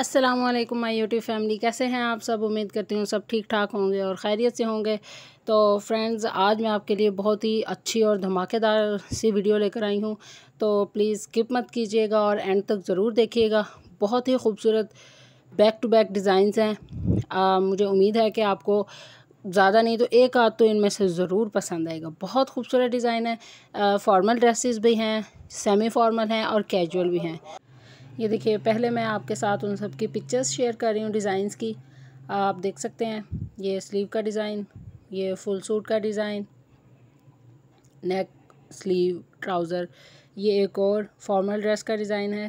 अस्सलाम वालेकुम my YouTube family कैसे हैं आप सब उम्मीद करती हूँ सब ठीक ठाक होंगे और खैरियत से होंगे तो फ्रेंड्स आज मैं आपके लिए बहुत ही अच्छी और धमाकेदार सी वीडियो लेकर आई हूँ तो प्लीज़ स्किप मत कीजिएगा और एंड तक ज़रूर देखिएगा बहुत ही खूबसूरत बैक टू बैक डिज़ाइंस हैं आ, मुझे उम्मीद है कि आपको ज़्यादा नहीं तो एक आध तो इनमें से ज़रूर पसंद आएगा बहुत खूबसूरत डिज़ाइन है फॉर्मल ड्रेसेस भी हैं सेमी फॉर्मल हैं और कैजुअल भी हैं ये देखिए पहले मैं आपके साथ उन सब की पिक्चर्स शेयर कर रही हूँ डिज़ाइंस की आप देख सकते हैं ये स्लीव का डिज़ाइन ये फुल सूट का डिज़ाइन नेक स्लीव ट्राउज़र ये एक और फॉर्मल ड्रेस का डिज़ाइन है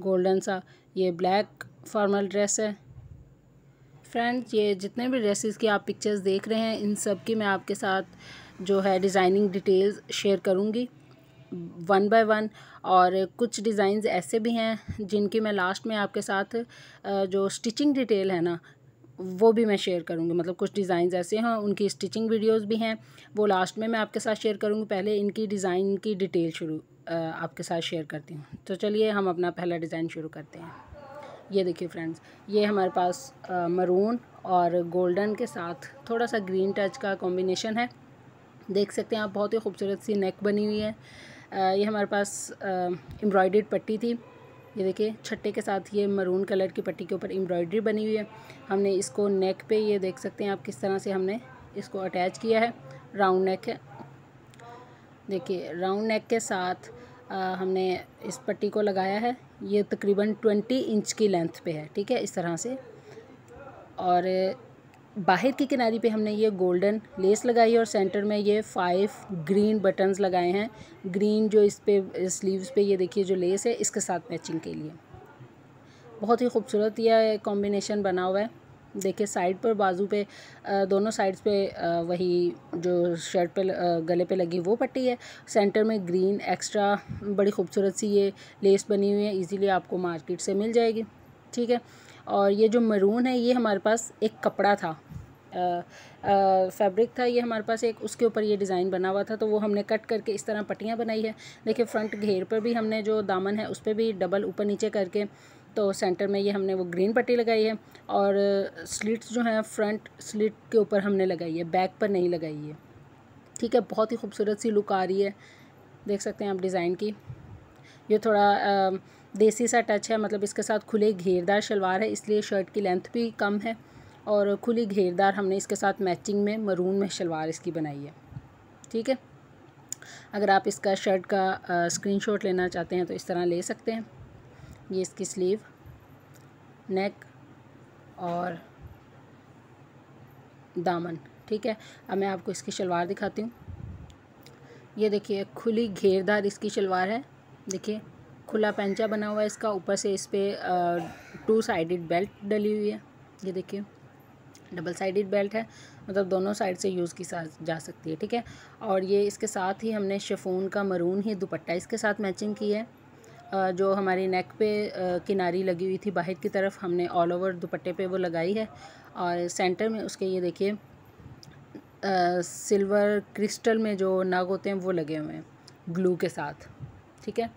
गोल्डन सा ये ब्लैक फॉर्मल ड्रेस है फ्रेंड्स ये जितने भी ड्रेसेस की आप पिक्चर्स देख रहे हैं इन सब की मैं आपके साथ जो है डिज़ाइनिंग डिटेल्स शेयर करूँगी वन बाय वन और कुछ डिज़ाइंस ऐसे भी हैं जिनकी मैं लास्ट में आपके साथ जो स्टिचिंग डिटेल है ना वो भी मैं शेयर करूँगी मतलब कुछ डिज़ाइन ऐसे हैं उनकी स्टिचिंग वीडियोस भी हैं वो लास्ट में मैं आपके साथ शेयर करूँगी पहले इनकी डिज़ाइन की डिटेल शुरू आपके साथ शेयर करती हूँ तो चलिए हम अपना पहला डिज़ाइन शुरू करते हैं ये देखिए फ्रेंड्स ये हमारे पास मरून और गोल्डन के साथ थोड़ा सा ग्रीन टच का कॉम्बिनेशन है देख सकते हैं आप बहुत ही खूबसूरत सी नेक बनी हुई है ये हमारे पास एम्ब्रॉयड्रीड पट्टी थी ये देखिए छट्टे के साथ ये मरून कलर की पट्टी के ऊपर एम्ब्रॉयड्री बनी हुई है हमने इसको नेक पे ये देख सकते हैं आप किस तरह से हमने इसको अटैच किया है राउंड नेक है देखिए राउंड नेक के साथ आ, हमने इस पट्टी को लगाया है ये तकरीबन ट्वेंटी इंच की लेंथ पे है ठीक है इस तरह से और बाहर की किनारी पे हमने ये गोल्डन लेस लगाई है और सेंटर में ये फाइव ग्रीन बटन्स लगाए हैं ग्रीन जो इस पे स्लीव्स पे ये देखिए जो लेस है इसके साथ मैचिंग के लिए बहुत ही खूबसूरत यह कॉम्बिनेशन बना हुआ है देखिए साइड पर बाजू पे दोनों साइड्स पे वही जो शर्ट पे गले पे लगी वो पट्टी है सेंटर में ग्रीन एक्स्ट्रा बड़ी खूबसूरत सी ये लेस बनी हुई है इजीली आपको मार्केट से मिल जाएगी ठीक है और ये जो मरून है ये हमारे पास एक कपड़ा था फैब्रिक था ये हमारे पास एक उसके ऊपर ये डिज़ाइन बना हुआ था तो वो हमने कट करके इस तरह पट्टियाँ बनाई है देखिए फ्रंट घेर पर भी हमने जो दामन है उस पर भी डबल ऊपर नीचे करके तो सेंटर में ये हमने वो ग्रीन पट्टी लगाई है और स्लिट्स जो हैं फ्रंट स्लिट के ऊपर हमने लगाई है बैक पर नहीं लगाई है ठीक है बहुत ही खूबसूरत सी लुक आ रही है देख सकते हैं आप डिज़ाइन की ये थोड़ा आ, देसी सा टच है मतलब इसके साथ खुले घेरदार शलवार है इसलिए शर्ट की लेंथ भी कम है और खुली घेरदार हमने इसके साथ मैचिंग में मरून में शलवार इसकी बनाई है ठीक है अगर आप इसका शर्ट का स्क्रीनशॉट लेना चाहते हैं तो इस तरह ले सकते हैं ये इसकी स्लीव नेक और दामन ठीक है अब मैं आपको इसकी शलवार दिखाती हूँ ये देखिए खुली घेरदार इसकी शलवार है देखिए खुला पैंचा बना हुआ है इसका ऊपर से इस पर टू साइडेड बेल्ट डली हुई है ये देखिए डबल साइडेड बेल्ट है मतलब दोनों साइड से यूज़ की जा सकती है ठीक है और ये इसके साथ ही हमने शेफोन का मरून ही दुपट्टा इसके साथ मैचिंग की है जो हमारी नेक पे किनारी लगी हुई थी बाहर की तरफ हमने ऑल ओवर दुपट्टे पे वो लगाई है और सेंटर में उसके ये देखिए सिल्वर क्रिस्टल में जो नग होते हैं वो लगे हुए हैं ग्लू के साथ ठीक है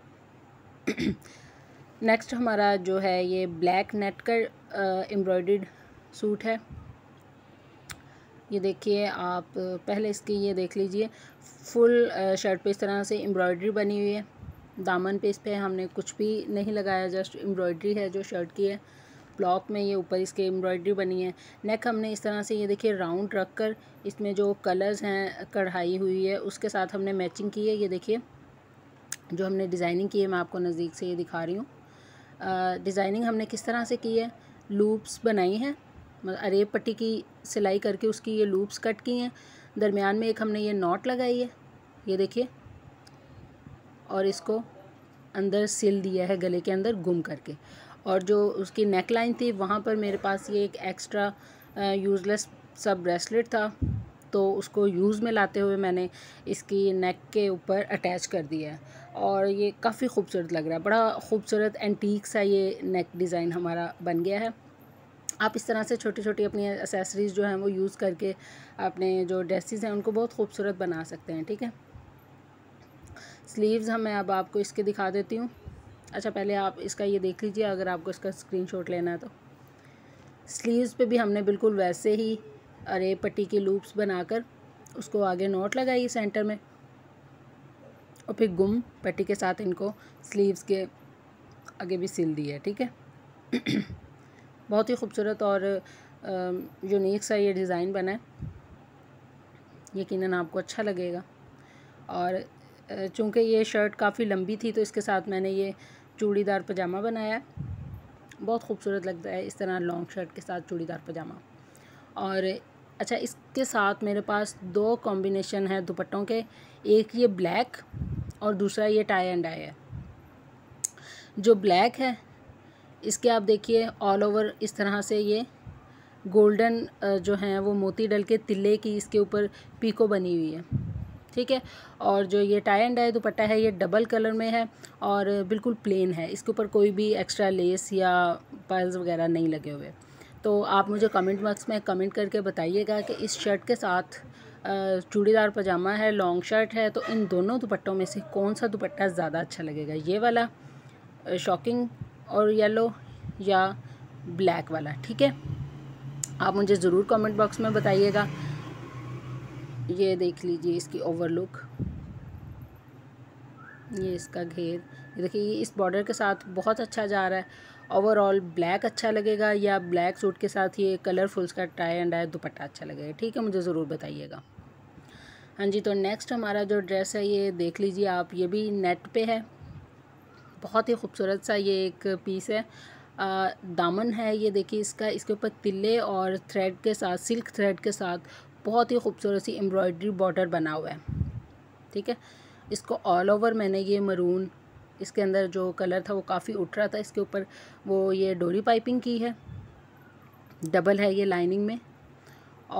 नेक्स्ट हमारा जो है ये ब्लैक नेट का एम्ब्रॉयड सूट है ये देखिए आप पहले इसकी ये देख लीजिए फुल शर्ट पे इस तरह से एम्ब्रॉयड्री बनी हुई है दामन पे इस पर हमने कुछ भी नहीं लगाया जस्ट एम्ब्रॉयड्री है जो शर्ट की है ब्लॉक में ये ऊपर इसके एम्ब्रॉयड्री बनी है नेक हमने इस तरह से ये देखिए राउंड रख कर इसमें जो कलर्स हैं कढ़ाई हुई है उसके साथ हमने मैचिंग की है ये देखिए जो हमने डिज़ाइनिंग की है मैं आपको नज़दीक से ये दिखा रही हूँ डिज़ाइनिंग हमने किस तरह से की है लूप्स बनाई हैं अरेब पट्टी की सिलाई करके उसकी ये लूप्स कट की हैं दरमियान में एक हमने ये नॉट लगाई है ये देखिए और इसको अंदर सिल दिया है गले के अंदर गुम करके और जो उसकी नेक लाइन थी वहाँ पर मेरे पास ये एक एक्स्ट्रा यूज़लेस सब ब्रेसलेट था तो उसको यूज़ में लाते हुए मैंने इसकी नेक के ऊपर अटैच कर दिया है और ये काफ़ी खूबसूरत लग रहा है बड़ा खूबसूरत एंटीक सा ये नेक डिज़ाइन हमारा बन गया है आप इस तरह से छोटी छोटी अपनी एसेसरीज़ जो हैं वो यूज़ करके अपने जो ड्रेसिस हैं उनको बहुत खूबसूरत बना सकते हैं ठीक है स्लीव्स हमें अब आपको इसके दिखा देती हूँ अच्छा पहले आप इसका ये देख लीजिए अगर आपको इसका स्क्रीनशॉट लेना है तो स्लीव्स पे भी हमने बिल्कुल वैसे ही अरे पट्टी की लूप्स बनाकर उसको आगे नोट लगाइए सेंटर में और फिर गुम पट्टी के साथ इनको स्लीव्स के आगे भी सिल दिए है ठीक है बहुत ही खूबसूरत और यूनिक सा ये डिज़ाइन बना है यकीनन आपको अच्छा लगेगा और चूँकि ये शर्ट काफ़ी लंबी थी तो इसके साथ मैंने ये चूड़ीदार पजामा बनाया बहुत खूबसूरत लगता है इस तरह लॉन्ग शर्ट के साथ चूड़ीदार पजामा और अच्छा इसके साथ मेरे पास दो कॉम्बिनेशन है दुपट्टों के एक ये ब्लैक और दूसरा ये टाई एंड डाई है जो ब्लैक है इसके आप देखिए ऑल ओवर इस तरह से ये गोल्डन जो है वो मोती डल के तिल्ले की इसके ऊपर पीको बनी हुई है ठीक है और जो ये टाई एंड डाई दुपट्टा है ये डबल कलर में है और बिल्कुल प्लेन है इसके ऊपर कोई भी एक्स्ट्रा लेस या पर्ल्स वगैरह नहीं लगे हुए तो आप मुझे कमेंट बॉक्स में कमेंट करके बताइएगा कि इस शर्ट के साथ चूड़ीदार पजामा है लॉन्ग शर्ट है तो इन दोनों दुपट्टों में से कौन सा दुपट्टा ज़्यादा अच्छा लगेगा ये वाला शॉकिंग और येलो या ब्लैक वाला ठीक है आप मुझे ज़रूर कमेंट बॉक्स में बताइएगा ये देख लीजिए इसकी ओवर लुक ये इसका घेर देखिए ये इस बॉर्डर के साथ बहुत अच्छा जा रहा है ओवरऑल ब्लैक अच्छा लगेगा या ब्लैक सूट के साथ ये कलरफुल का टाई एंड आया दुपट्टा अच्छा लगेगा ठीक है मुझे ज़रूर बताइएगा हाँ जी तो नेक्स्ट हमारा जो ड्रेस है ये देख लीजिए आप ये भी नेट पे है बहुत ही खूबसूरत सा ये एक पीस है आ, दामन है ये देखिए इसका इसके ऊपर तिले और थ्रेड के साथ सिल्क थ्रेड के साथ बहुत ही खूबसूरत सी एम्ब्रॉयडरी बॉर्डर बना हुआ है ठीक है इसको ऑल ओवर मैंने ये मरून इसके अंदर जो कलर था वो काफ़ी उठ रहा था इसके ऊपर वो ये डोरी पाइपिंग की है डबल है ये लाइनिंग में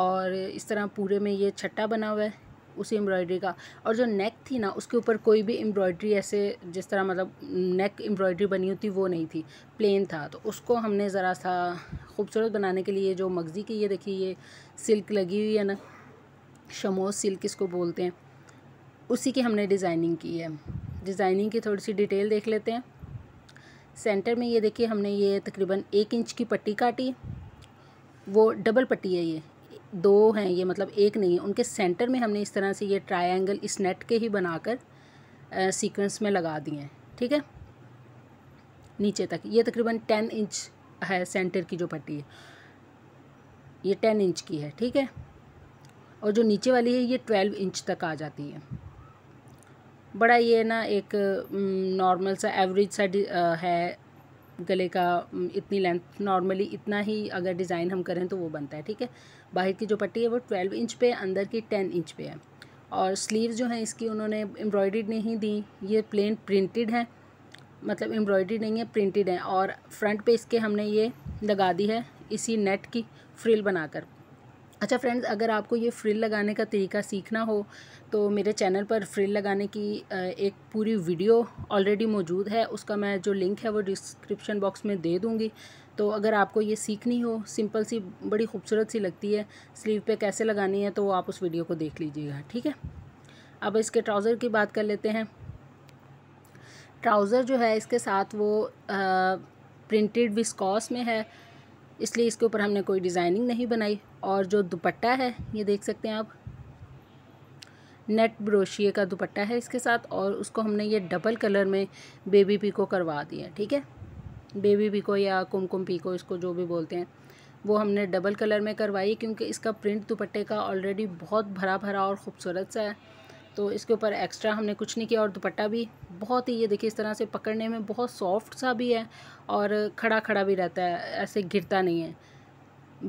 और इस तरह पूरे में ये छट्टा बना हुआ है उसी एम्ब्रॉयडरी का और जो नेक थी ना उसके ऊपर कोई भी एम्ब्रॉयडरी ऐसे जिस तरह मतलब नेक एम्ब्रॉयडरी बनी होती वो नहीं थी प्लेन था तो उसको हमने ज़रा सा खूबसूरत बनाने के लिए जो मगज़ी की ये देखिए ये सिल्क लगी हुई है ना शमोस सिल्क इसको बोलते हैं उसी की हमने डिज़ाइनिंग की है डिज़ाइनिंग की थोड़ी सी डिटेल देख लेते हैं सेंटर में ये देखिए हमने ये तकरीबन एक इंच की पट्टी काटी वो डबल पट्टी है ये दो हैं ये मतलब एक नहीं है उनके सेंटर में हमने इस तरह से ये ट्रायंगल इस नेट के ही बनाकर सीक्वेंस में लगा दिए हैं ठीक है नीचे तक ये तकरीबन टेन इंच है सेंटर की जो पट्टी है ये टेन इंच की है ठीक है और जो नीचे वाली है ये ट्वेल्व इंच तक आ जाती है बड़ा ये ना एक नॉर्मल सा एवरेज सा है गले का इतनी लेंथ नॉर्मली इतना ही अगर डिज़ाइन हम करें तो वो बनता है ठीक है बाहर की जो पट्टी है वो ट्वेल्व इंच पे अंदर की टेन इंच पे है और स्लीव्स जो हैं इसकी उन्होंने एम्ब्रॉयड्री नहीं दी ये प्लेन प्रिंटेड है मतलब एम्ब्रॉयड्री नहीं है प्रिंटेड है और फ्रंट पे इसके हमने ये लगा दी है इसी नेट की फ्रिल बनाकर अच्छा फ्रेंड्स अगर आपको ये फ्रिल लगाने का तरीका सीखना हो तो मेरे चैनल पर फ्रिल लगाने की एक पूरी वीडियो ऑलरेडी मौजूद है उसका मैं जो लिंक है वो डिस्क्रिप्शन बॉक्स में दे दूँगी तो अगर आपको ये सीखनी हो सिंपल सी बड़ी खूबसूरत सी लगती है स्लीव पे कैसे लगानी है तो आप उस वीडियो को देख लीजिएगा ठीक है अब इसके ट्राउज़र की बात कर लेते हैं ट्राउज़र जो है इसके साथ वो प्रिंटेड विस्कॉस में है इसलिए इसके ऊपर हमने कोई डिज़ाइनिंग नहीं बनाई और जो दुपट्टा है ये देख सकते हैं आप नेट ब्रोशिए का दुपट्टा है इसके साथ और उसको हमने ये डबल कलर में बेबी पी को करवा दिया ठीक है बेबी पी को या कुमकुम पी को इसको जो भी बोलते हैं वो हमने डबल कलर में करवाई क्योंकि इसका प्रिंट दुपट्टे का ऑलरेडी बहुत भरा भरा और ख़ूबसूरत सा है तो इसके ऊपर एक्स्ट्रा हमने कुछ नहीं किया और दुपट्टा भी बहुत ही ये देखिए इस तरह से पकड़ने में बहुत सॉफ्ट सा भी है और खड़ा खड़ा भी रहता है ऐसे गिरता नहीं है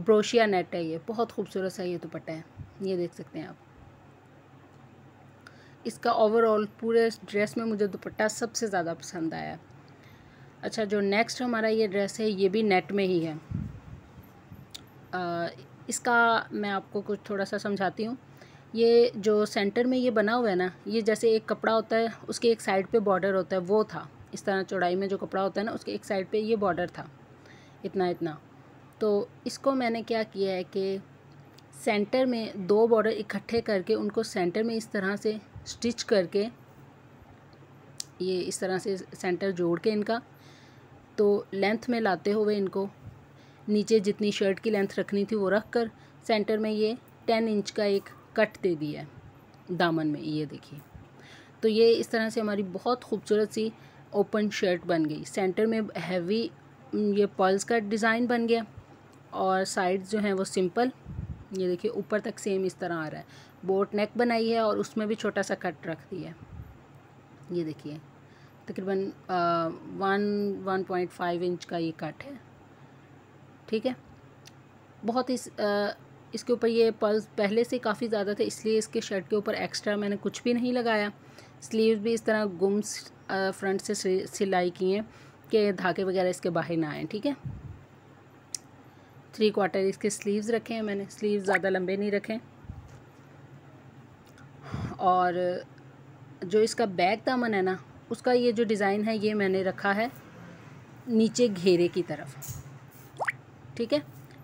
ब्रोशिया नेट है ये बहुत खूबसूरत सा ये दुपट्टा है ये देख सकते हैं आप इसका ओवरऑल पूरे ड्रेस में मुझे दुपट्टा सबसे ज़्यादा पसंद आया अच्छा जो नेक्स्ट हमारा ये ड्रेस है ये भी नेट में ही है आ, इसका मैं आपको कुछ थोड़ा सा समझाती हूँ ये जो सेंटर में ये बना हुआ है ना ये जैसे एक कपड़ा होता है उसके एक साइड पे बॉर्डर होता है वो था इस तरह चौड़ाई में जो कपड़ा होता है ना उसके एक साइड पे ये बॉर्डर था इतना इतना तो इसको मैंने क्या किया है कि सेंटर में दो बॉर्डर इकट्ठे करके उनको सेंटर में इस तरह से स्टिच करके ये इस तरह से सेंटर जोड़ के इनका तो लेंथ में लाते हुए इनको नीचे जितनी शर्ट की लेंथ रखनी थी वो रख कर सेंटर में ये टेन इंच का एक कट दे दिया है दामन में ये देखिए तो ये इस तरह से हमारी बहुत खूबसूरत सी ओपन शर्ट बन गई सेंटर में हैवी ये पर्ल्स का डिज़ाइन बन गया और साइड जो हैं वो सिंपल ये देखिए ऊपर तक सेम इस तरह आ रहा है बोट नेक बनाई है और उसमें भी छोटा सा कट रख दिया है ये देखिए तकरीबन one one point five inch का ये कट है ठीक है बहुत ही इसके ऊपर ये पल्स पहले से काफ़ी ज़्यादा थे इसलिए इसके शर्ट के ऊपर एक्स्ट्रा मैंने कुछ भी नहीं लगाया स्लीव्स भी इस तरह गुम्स फ्रंट से सिलाई की हैं कि धागे वगैरह इसके बाहर ना आए ठीक है थ्री क्वार्टर इसके स्लीव्स रखे हैं मैंने स्लीव्स ज़्यादा लंबे नहीं रखे और जो इसका बैग दामन है ना उसका ये जो डिज़ाइन है ये मैंने रखा है नीचे घेरे की तरफ ठीक है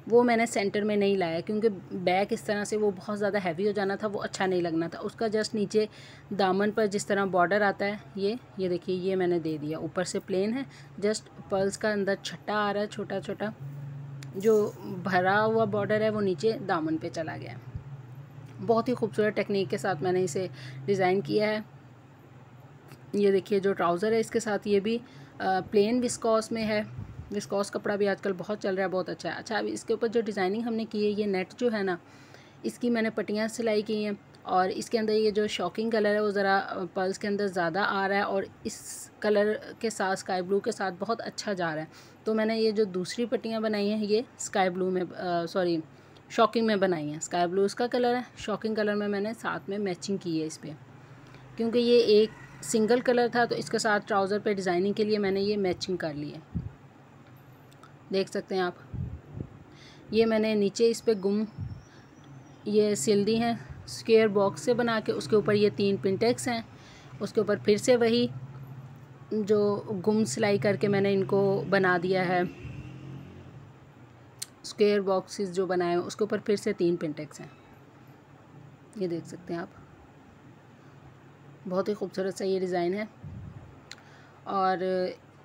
वो मैंने सेंटर में नहीं लाया क्योंकि बैक इस तरह से वो बहुत ज़्यादा हैवी हो जाना था वो अच्छा नहीं लगना था उसका जस्ट नीचे दामन पर जिस तरह बॉर्डर आता है ये ये देखिए ये मैंने दे दिया ऊपर से प्लेन है जस्ट पर्ल्स का अंदर छट्टा आ रहा है छोटा छोटा जो भरा हुआ बॉर्डर है वो नीचे दामन पर चला गया बहुत ही खूबसूरत टेक्निक के साथ मैंने इसे डिज़ाइन किया है ये देखिए जो ट्राउज़र है इसके साथ ये भी प्लेन विस्कॉस में है विस्कॉस कपड़ा भी आजकल बहुत चल रहा है बहुत अच्छा है अच्छा अब इसके ऊपर जो डिज़ाइनिंग हमने की है ये नेट जो है ना इसकी मैंने पट्टियाँ सिलाई की हैं और इसके अंदर ये जो शॉकिंग कलर है वो ज़रा पर्ल्स के अंदर ज़्यादा आ रहा है और इस कलर के साथ स्काई ब्लू के साथ बहुत अच्छा जा रहा है तो मैंने ये जो दूसरी पट्टियाँ बनाई हैं ये स्काई ब्लू में सॉरी शॉकिंग में बनाई हैं स्काई ब्लू इसका कलर है शॉकिंग कलर में मैंने साथ में मैचिंग की है इस पर क्योंकि ये एक सिंगल कलर था तो इसके साथ ट्राउज़र पे डिज़ाइनिंग के लिए मैंने ये मैचिंग कर ली है देख सकते हैं आप ये मैंने नीचे इस पर गुम ये सिल दी हैं स्क्वेयर बॉक्स से बना के उसके ऊपर ये तीन पिंटेक्स हैं उसके ऊपर फिर से वही जो गुम सिलाई करके मैंने इनको बना दिया है स्क्वेयर बॉक्सेस जो बनाए हैं उसके ऊपर फिर से तीन पिनटेक्स हैं ये देख सकते हैं आप बहुत ही खूबसूरत सा ये डिज़ाइन है और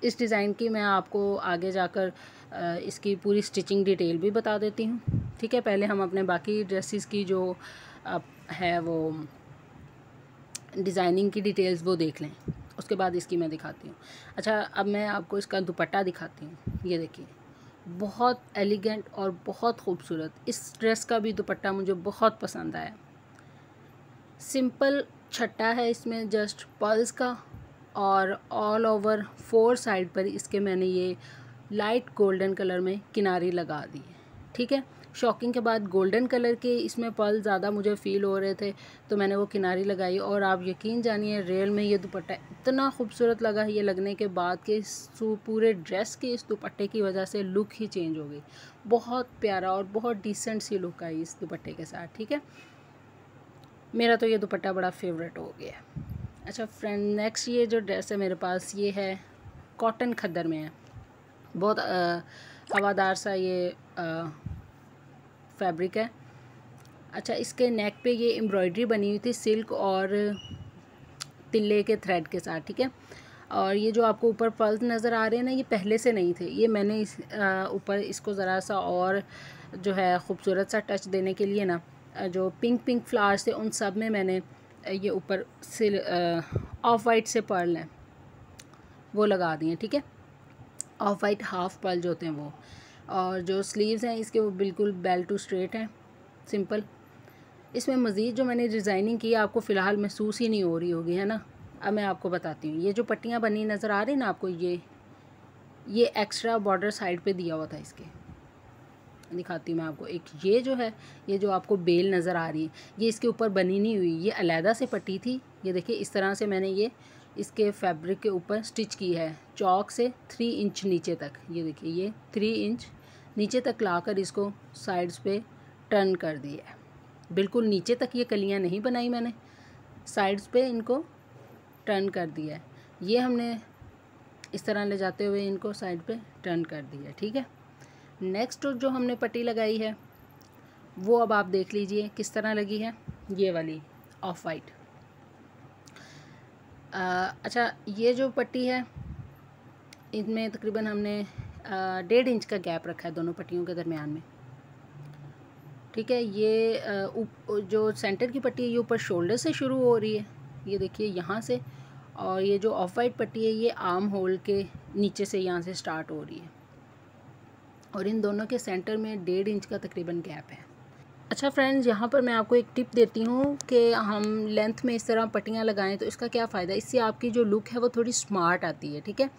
इस डिज़ाइन की मैं आपको आगे जाकर इसकी पूरी स्टिचिंग डिटेल भी बता देती हूँ ठीक है पहले हम अपने बाकी ड्रेसेस की जो है वो डिज़ाइनिंग की डिटेल्स वो देख लें उसके बाद इसकी मैं दिखाती हूँ अच्छा अब मैं आपको इसका दुपट्टा दिखाती हूँ ये देखिए बहुत एलिगेंट और बहुत खूबसूरत इस ड्रेस का भी दुपट्टा मुझे बहुत पसंद आया सिंपल छट्टा है इसमें जस्ट पल्स का और ऑल ओवर फोर साइड पर इसके मैंने ये लाइट गोल्डन कलर में किनारी लगा दी है ठीक है शॉकिंग के बाद गोल्डन कलर के इसमें पल ज़्यादा मुझे फ़ील हो रहे थे तो मैंने वो किनारी लगाई और आप यकीन जानिए रियल में ये दुपट्टा इतना खूबसूरत लगा ये लगने के बाद के इस पूरे ड्रेस के इस दुपट्टे की वजह से लुक ही चेंज हो गई बहुत प्यारा और बहुत डिसेंट सी लुक आई इस दुपट्टे के साथ ठीक है मेरा तो ये दुपट्टा बड़ा फेवरेट हो गया अच्छा फ्रेंड नेक्स्ट ये जो ड्रेस है मेरे पास ये है कॉटन खद्दर में है बहुत हवादार सा ये फैब्रिक है अच्छा इसके नेक पे ये एम्ब्रॉयडरी बनी हुई थी सिल्क और तिल्ले के थ्रेड के साथ ठीक है और ये जो आपको ऊपर पर्ल्स नज़र आ रहे हैं ना ये पहले से नहीं थे ये मैंने इस ऊपर इसको ज़रा सा और जो है ख़ूबसूरत सा टच देने के लिए ना जो पिंक पिंक फ्लावर्स थे उन सब में मैंने ये ऊपर सिल ऑफ वाइट से पर्ल हैं वो लगा दिए ठीक है ऑफ वाइट हाफ पल जो होते हैं वो और जो स्लीव्स हैं इसके वो बिल्कुल बेल टू स्ट्रेट हैं सिंपल इसमें मज़ीद जो मैंने डिज़ाइनिंग की आपको फ़िलहाल महसूस ही नहीं हो रही होगी है ना अब मैं आपको बताती हूँ ये जो पट्टियाँ बनी नज़र आ रही ना आपको ये ये एक्स्ट्रा बॉर्डर साइड पे दिया हुआ था इसके दिखाती हूँ मैं आपको एक ये जो है ये जो आपको बेल नज़र आ रही है ये इसके ऊपर बनी नहीं हुई ये अलहदा से पट्टी थी ये देखिए इस तरह से मैंने ये इसके फैब्रिक के ऊपर स्टिच की है चौक से थ्री इंच नीचे तक ये देखिए ये थ्री इंच नीचे तक लाकर इसको साइड्स पे टर्न कर दिया है बिल्कुल नीचे तक ये कलियां नहीं बनाई मैंने साइड्स पे इनको टर्न कर दिया है ये हमने इस तरह ले जाते हुए इनको साइड पे टर्न कर दिया ठीक है नेक्स्ट जो हमने पट्टी लगाई है वो अब आप देख लीजिए किस तरह लगी है ये वाली ऑफ वाइट आ, अच्छा ये जो पट्टी है इनमें तकरीबन हमने डेढ़ इंच का गैप रखा है दोनों पट्टियों के दरमियान में ठीक है ये आ, उप, जो सेंटर की पट्टी है ये ऊपर शोल्डर से शुरू हो रही है ये देखिए यहाँ से और ये जो ऑफ वाइट पट्टी है ये आर्म होल के नीचे से यहाँ से स्टार्ट हो रही है और इन दोनों के सेंटर में डेढ़ इंच का तकरीबन गैप है अच्छा फ्रेंड्स यहाँ पर मैं आपको एक टिप देती हूँ कि हम लेंथ में इस तरह पट्टियाँ लगाएं तो इसका क्या फ़ायदा इससे आपकी जो लुक है वो थोड़ी स्मार्ट आती है ठीक है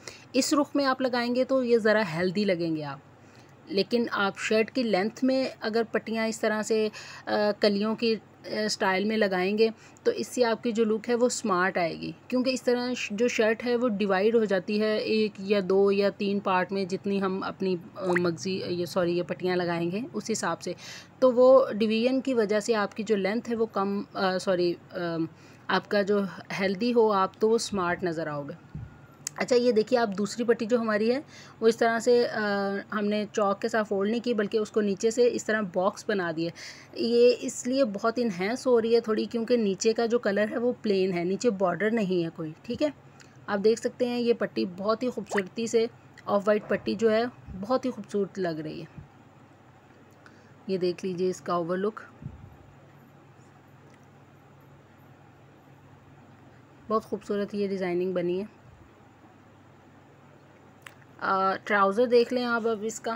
इस रुख में आप लगाएंगे तो ये ज़रा हेल्दी लगेंगे आप लेकिन आप शर्ट की लेंथ में अगर पट्टियाँ इस तरह से आ, कलियों की स्टाइल में लगाएंगे तो इससे आपकी जो लुक है वो स्मार्ट आएगी क्योंकि इस तरह जो शर्ट है वो डिवाइड हो जाती है एक या दो या तीन पार्ट में जितनी हम अपनी मगजी ये सॉरी ये पट्टियाँ लगाएंगे उस हिसाब से तो वो डिवीजन की वजह से आपकी जो लेंथ है वो कम सॉरी आपका जो हेल्दी हो आप तो वो स्मार्ट नज़र आओगे अच्छा ये देखिए आप दूसरी पट्टी जो हमारी है वो इस तरह से आ, हमने चौक के साथ फोल्ड नहीं की बल्कि उसको नीचे से इस तरह बॉक्स बना दिए ये इसलिए बहुत इन्हेंस हो रही है थोड़ी क्योंकि नीचे का जो कलर है वो प्लेन है नीचे बॉर्डर नहीं है कोई ठीक है आप देख सकते हैं ये पट्टी बहुत ही खूबसूरती से ऑफ वाइट पट्टी जो है बहुत ही खूबसूरत लग रही है ये देख लीजिए इसका ओवरलुक बहुत खूबसूरत ये डिज़ाइनिंग बनी है ट्राउज़र देख लें आप अब इसका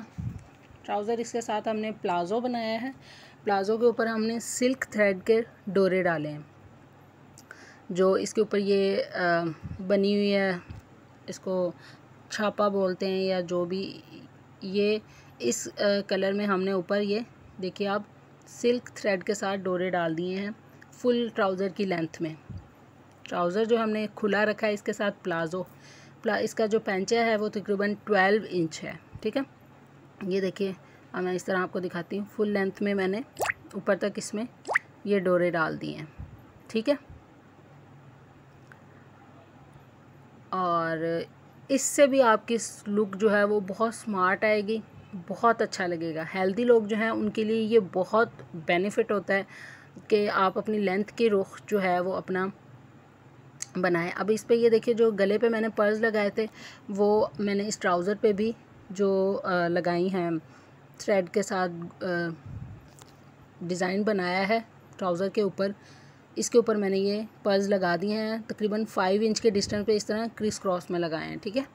ट्राउज़र इसके साथ हमने प्लाज़ो बनाया है प्लाज़ो के ऊपर हमने सिल्क थ्रेड के डोरे डाले हैं जो इसके ऊपर ये आ, बनी हुई है इसको छापा बोलते हैं या जो भी ये इस आ, कलर में हमने ऊपर ये देखिए आप सिल्क थ्रेड के साथ डोरे डाल दिए हैं फुल ट्राउज़र की लेंथ में ट्राउज़र जो हमने खुला रखा है इसके साथ प्लाज़ो प्ला इसका जो पेंचा है वो तकरीबन ट्वेल्व इंच है ठीक है ये देखिए अब मैं इस तरह आपको दिखाती हूँ फुल लेंथ में मैंने ऊपर तक इसमें ये डोरे डाल दिए हैं ठीक है और इससे भी आपकी लुक जो है वो बहुत स्मार्ट आएगी बहुत अच्छा लगेगा हेल्दी लोग जो हैं उनके लिए ये बहुत बेनिफिट होता है कि आप अपनी लेंथ के रुख जो है वो अपना बनाए अब इस पे ये देखिए जो गले पे मैंने पर्ल्स लगाए थे वो मैंने इस ट्राउज़र पे भी जो लगाई हैं थ्रेड के साथ डिज़ाइन बनाया है ट्राउज़र के ऊपर इसके ऊपर मैंने ये पर्ल्स लगा दिए हैं तकरीबन फाइव इंच के डिस्टेंस पे इस तरह क्रिस क्रॉस में लगाए हैं ठीक है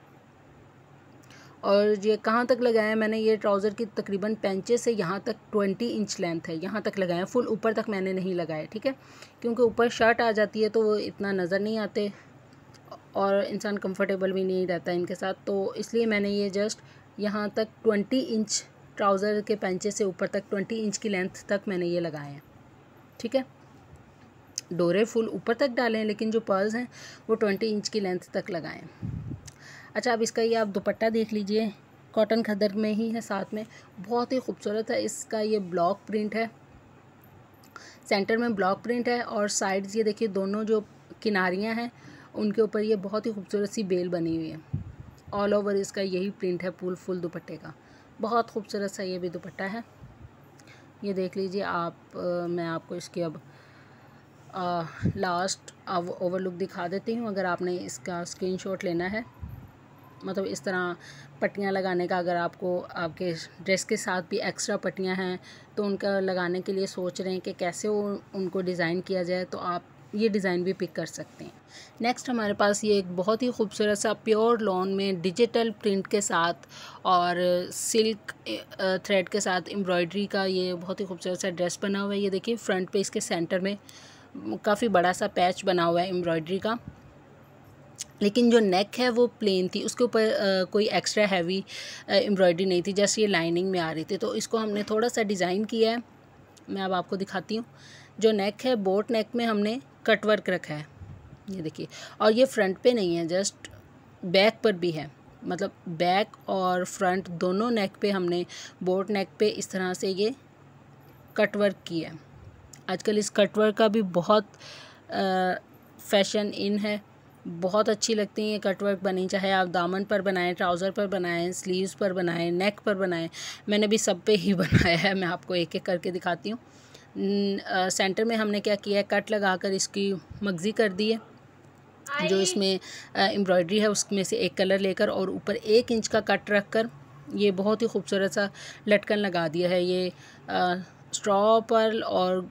और ये कहाँ तक लगाया मैंने ये ट्राउज़र की तकरीबन पेंचे से यहाँ तक ट्वेंटी इंच लेंथ है यहाँ तक लगाया फुल ऊपर तक मैंने नहीं लगाया ठीक है क्योंकि ऊपर शर्ट आ जाती है तो वो इतना नज़र नहीं आते और इंसान कंफर्टेबल भी नहीं रहता इनके साथ तो इसलिए मैंने ये जस्ट यहाँ तक ट्वेंटी इंच ट्राउज़र के पेंचे से ऊपर तक ट्वेंटी इंच की लेंथ तक मैंने ये लगाए हैं ठीक है डोरे फुल ऊपर तक डालें लेकिन जो पर्ल्स हैं वो ट्वेंटी इंच की लेंथ तक लगाएँ अच्छा अब इसका ये आप दुपट्टा देख लीजिए कॉटन खदर में ही है साथ में बहुत ही खूबसूरत है इसका ये ब्लॉक प्रिंट है सेंटर में ब्लॉक प्रिंट है और साइड्स ये देखिए दोनों जो किनारियाँ हैं उनके ऊपर ये बहुत ही खूबसूरत सी बेल बनी हुई है ऑल ओवर इसका यही प्रिंट है पूल फुल दुपट्टे का बहुत खूबसूरत सा ये भी दुपट्टा है ये देख लीजिए आप आ, मैं आपको इसके अब आ, लास्ट अब ओवरलुक दिखा देती हूँ अगर आपने इसका स्क्रीनशॉट लेना है मतलब इस तरह पट्टियाँ लगाने का अगर आपको आपके ड्रेस के साथ भी एक्स्ट्रा पट्टियाँ हैं तो उनका लगाने के लिए सोच रहे हैं कि कैसे वो उनको डिज़ाइन किया जाए तो आप ये डिज़ाइन भी पिक कर सकते हैं नेक्स्ट हमारे पास ये एक बहुत ही खूबसूरत सा प्योर लॉन में डिजिटल प्रिंट के साथ और सिल्क थ्रेड के साथ एम्ब्रॉयडरी का ये बहुत ही खूबसूरत सा ड्रेस बना हुआ है ये देखिए फ्रंट पे इसके सेंटर में काफ़ी बड़ा सा पैच बना हुआ है एम्ब्रॉयडरी का लेकिन जो नेक है वो प्लेन थी उसके ऊपर कोई एक्स्ट्रा हैवी एम्ब्रॉयडरी नहीं थी जस्ट ये लाइनिंग में आ रही थी तो इसको हमने थोड़ा सा डिज़ाइन किया है मैं अब आपको दिखाती हूँ जो नेक है बोट नेक में हमने कट वर्क रखा है ये देखिए और ये फ्रंट पे नहीं है जस्ट बैक पर भी है मतलब बैक और फ्रंट दोनों नेक पे हमने बोट नेक पे इस तरह से ये कट वर्क किया है आजकल इस कट वर्क का भी बहुत फैशन इन है बहुत अच्छी लगती हैं ये कटवर्क बनी चाहे आप दामन पर बनाएं ट्राउज़र पर बनाएं स्लीव्स पर बनाएं नेक पर बनाएं मैंने भी सब पे ही बनाया है मैं आपको एक एक करके दिखाती हूँ सेंटर में हमने क्या किया है कट लगा कर इसकी मगजी कर दी है जो इसमें एम्ब्रॉयडरी है उसमें से एक कलर लेकर और ऊपर एक इंच का कट रख कर ये बहुत ही खूबसूरत सा लटकन लगा दिया है ये स्ट्रॉ पर्ल और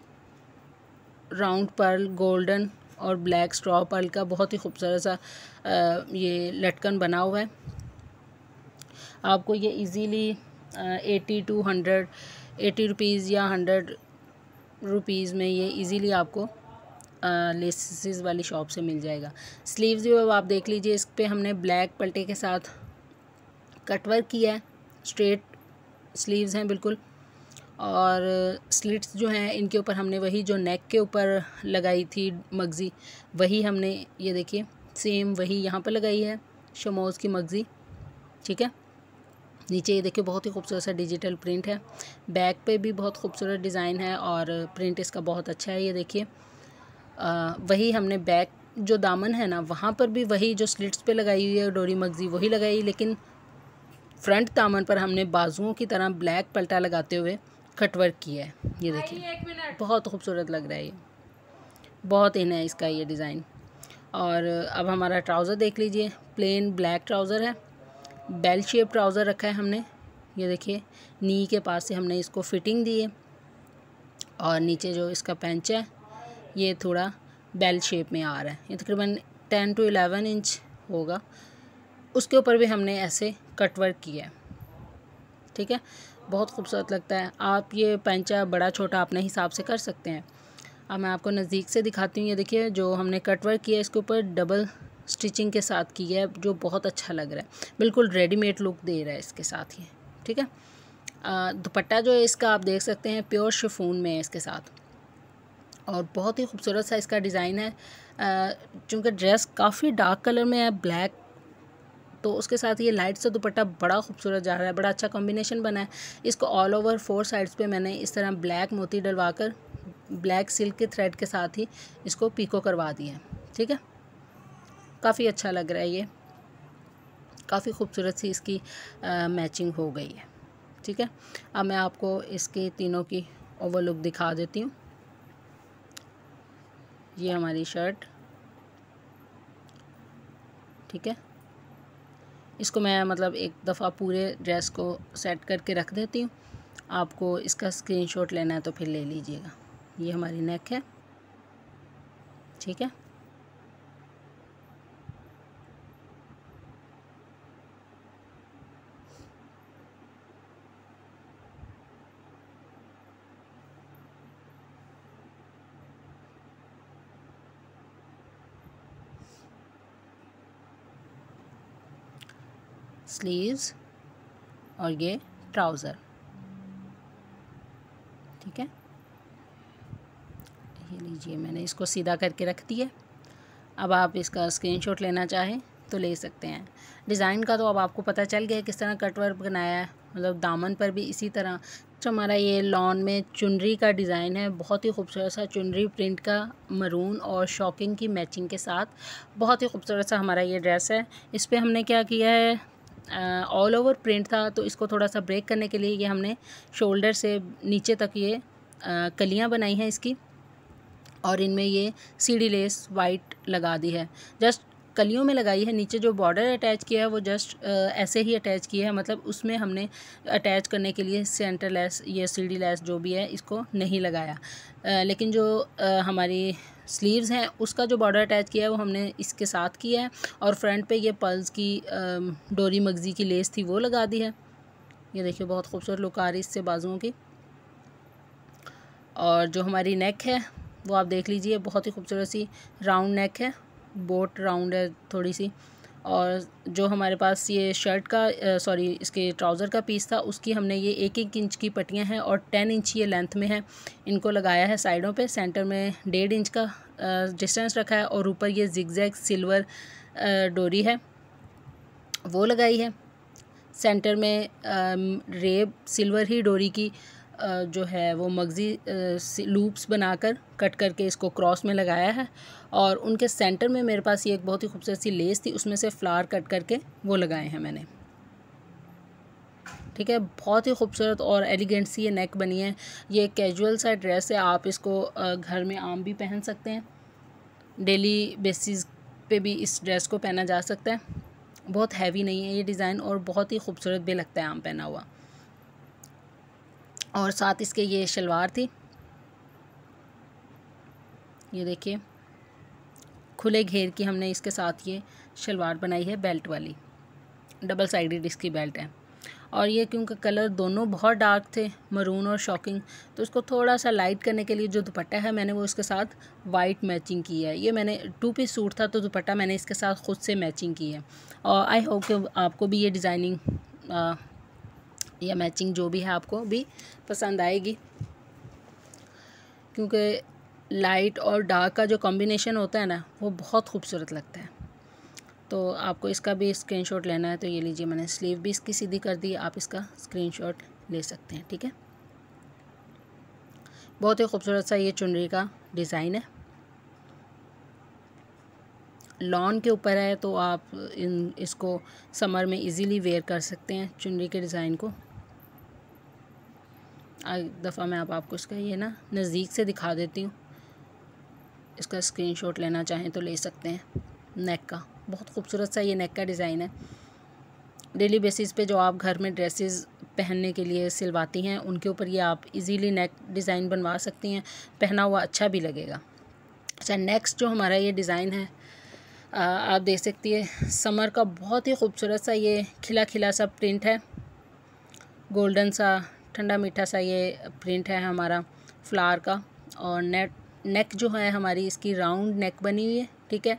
राउंड पर्ल गोल्डन और ब्लैक स्ट्रॉ पर्ल का बहुत ही खूबसूरत सा ये लटकन बना हुआ है आपको ये easily eighty to hundred eighty rupees या हंड्रेड रुपीज़ में ये इजीली आपको लेसिस वाली शॉप से मिल जाएगा स्लीव्स जो आप देख लीजिए इस पर हमने ब्लैक पल्टे के साथ कटवर्क किया है स्ट्रेट स्लीव्स हैं बिल्कुल और स्लिट्स जो हैं इनके ऊपर हमने वही जो नेक के ऊपर लगाई थी मगज़ी वही हमने ये देखिए सेम वही यहाँ पर लगाई है शमोज़ की मगज़ी ठीक है नीचे ये देखिए बहुत ही खूबसूरत सा डिजिटल प्रिंट है बैक पे भी बहुत खूबसूरत डिज़ाइन है और प्रिंट इसका बहुत अच्छा है ये देखिए वही हमने बैक जो दामन है ना वहाँ पर भी वही जो स्लिट्स पे लगाई हुई है डोरी मगजी वही लगाई लेकिन फ्रंट दामन पर हमने बाजुओं की तरह ब्लैक पलटा लगाते हुए कट वर्क किया है ये देखिए बहुत खूबसूरत लग रहा है ये बहुत इन है इसका ये डिज़ाइन और अब हमारा ट्राउज़र देख लीजिए प्लेन ब्लैक ट्राउज़र है बेल शेप ट्राउज़र रखा है हमने ये देखिए नी के पास से हमने इसको फिटिंग दी है और नीचे जो इसका पेंच है ये थोड़ा बेल शेप में आ रहा है ये तकरीबन टेन टू एलेवन इंच होगा उसके ऊपर भी हमने ऐसे कटवर्क किया है ठीक है बहुत खूबसूरत लगता है आप ये पैंचा बड़ा छोटा अपने हिसाब से कर सकते हैं अब मैं आपको नज़दीक से दिखाती हूँ ये देखिए जो हमने कटवर्क किया है इसके ऊपर डबल स्टिचिंग के साथ की है जो बहुत अच्छा लग रहा है बिल्कुल रेडीमेड लुक दे रहा है इसके साथ ही ठीक है दुपट्टा जो है इसका आप देख सकते हैं प्योर शिफोन में है इसके साथ और बहुत ही खूबसूरत सा इसका डिज़ाइन है चूँकि ड्रेस काफ़ी डार्क कलर में है ब्लैक तो उसके साथ ये लाइट सा दुपट्टा बड़ा खूबसूरत जा रहा है बड़ा अच्छा कॉम्बिनेशन बना है इसको ऑल ओवर फोर साइड्स पे मैंने इस तरह ब्लैक मोती डलवा कर ब्लैक सिल्क के थ्रेड के साथ ही इसको पीको करवा दिया है ठीक है काफ़ी अच्छा लग रहा है ये काफ़ी खूबसूरत सी इसकी आ, मैचिंग हो गई है ठीक है अब मैं आपको इसके तीनों की ओवर लुक दिखा देती हूँ ये हमारी शर्ट ठीक है इसको मैं मतलब एक दफ़ा पूरे ड्रेस को सेट करके रख देती हूँ आपको इसका स्क्रीनशॉट लेना है तो फिर ले लीजिएगा ये हमारी नेक है ठीक है स्लीव्स और ये ट्राउज़र ठीक है ये लीजिए मैंने इसको सीधा करके रख दिया अब आप इसका स्क्रीनशॉट लेना चाहें तो ले सकते हैं डिज़ाइन का तो अब आपको पता चल गया किस तरह कटवर बनाया है मतलब दामन पर भी इसी तरह तो हमारा ये लॉन में चुनरी का डिज़ाइन है बहुत ही खूबसूरत सा चुनरी प्रिंट का मरून और शॉकिंग की मैचिंग के साथ बहुत ही खूबसूरत सा हमारा ये ड्रेस है इस पर हमने क्या किया है ऑल ओवर प्रिंट था तो इसको थोड़ा सा ब्रेक करने के लिए ये हमने शोल्डर से नीचे तक ये कलियाँ बनाई हैं इसकी और इनमें ये सीढ़ी लेस वाइट लगा दी है जस्ट कलियों में लगाई है नीचे जो बॉर्डर अटैच किया है वो जस्ट ऐसे ही अटैच किया है मतलब उसमें हमने अटैच करने के लिए सेंटर लेस या सीढ़ी लेस जो भी है इसको नहीं लगाया आ, लेकिन जो आ, हमारी स्लीव्स हैं उसका जो बॉर्डर अटैच किया है वो हमने इसके साथ किया है और फ्रंट पे ये पल्स की डोरी मगज़ी की लेस थी वो लगा दी है ये देखिए बहुत खूबसूरत लुक आ रही इससे बाजुओं की और जो हमारी नेक है वो आप देख लीजिए बहुत ही खूबसूरत सी राउंड नेक है बोट राउंड है थोड़ी सी और जो हमारे पास ये शर्ट का सॉरी इसके ट्राउज़र का पीस था उसकी हमने ये एक एक इंच की पट्टियाँ हैं और टेन इंच ये लेंथ में है इनको लगाया है साइडों पे सेंटर में डेढ़ इंच का डिस्टेंस रखा है और ऊपर ये जिगजैग सिल्वर डोरी है वो लगाई है सेंटर में रेब सिल्वर ही डोरी की जो है वो मगज़ी लूप्स बनाकर कट करके इसको क्रॉस में लगाया है और उनके सेंटर में मेरे पास ये एक बहुत ही खूबसूरत सी लेस थी उसमें से फ्लावर कट करके वो लगाए हैं मैंने ठीक है बहुत ही खूबसूरत और एलिगेंट सी ये नेक बनी है ये कैजुअल सा ड्रेस है आप इसको घर में आम भी पहन सकते हैं डेली बेसिस पे भी इस ड्रेस को पहना जा सकता है बहुत हैवी नहीं है ये डिज़ाइन और बहुत ही खूबसूरत भी लगता है आम पहना हुआ और साथ इसके ये शलवार थी ये देखिए खुले घेर की हमने इसके साथ ये शलवार बनाई है बेल्ट वाली डबल साइडेड इसकी बेल्ट है और ये क्योंकि कलर दोनों बहुत डार्क थे मरून और शॉकिंग तो इसको थोड़ा सा लाइट करने के लिए जो दुपट्टा है मैंने वो इसके साथ वाइट मैचिंग की है ये मैंने टू पीस सूट था तो दुपट्टा मैंने इसके साथ ख़ुद से मैचिंग की है और आई होप कि आपको भी ये डिज़ाइनिंग या मैचिंग जो भी है आपको भी पसंद आएगी क्योंकि लाइट और डार्क का जो कॉम्बिनेशन होता है ना वो बहुत खूबसूरत लगता है तो आपको इसका भी स्क्रीनशॉट लेना है तो ये लीजिए मैंने स्लीव भी इसकी सीधी कर दी आप इसका स्क्रीनशॉट ले सकते हैं ठीक है बहुत ही खूबसूरत सा ये चुनरी का डिज़ाइन है लॉन के ऊपर है तो आप इन इसको समर में इजीली वेयर कर सकते हैं चुनरी के डिज़ाइन को एक दफ़ा मैं आप आपको इसका ये ना नज़दीक से दिखा देती हूँ इसका स्क्रीनशॉट लेना चाहें तो ले सकते हैं नेक का बहुत खूबसूरत सा ये नेक का डिज़ाइन है डेली बेसिस पे जो आप घर में ड्रेसेस पहनने के लिए सिलवाती हैं उनके ऊपर ये आप इजीली नेक डिज़ाइन बनवा सकती हैं पहना हुआ अच्छा भी लगेगा अच्छा नेक्स्ट जो हमारा ये डिज़ाइन है आ, आप देख सकती है समर का बहुत ही खूबसूरत सा ये खिला खिला सा प्रिंट है गोल्डन सा ठंडा मीठा सा ये प्रिंट है हमारा फ्लावर का और नेट नेक जो है हमारी इसकी राउंड नेक बनी हुई है ठीक है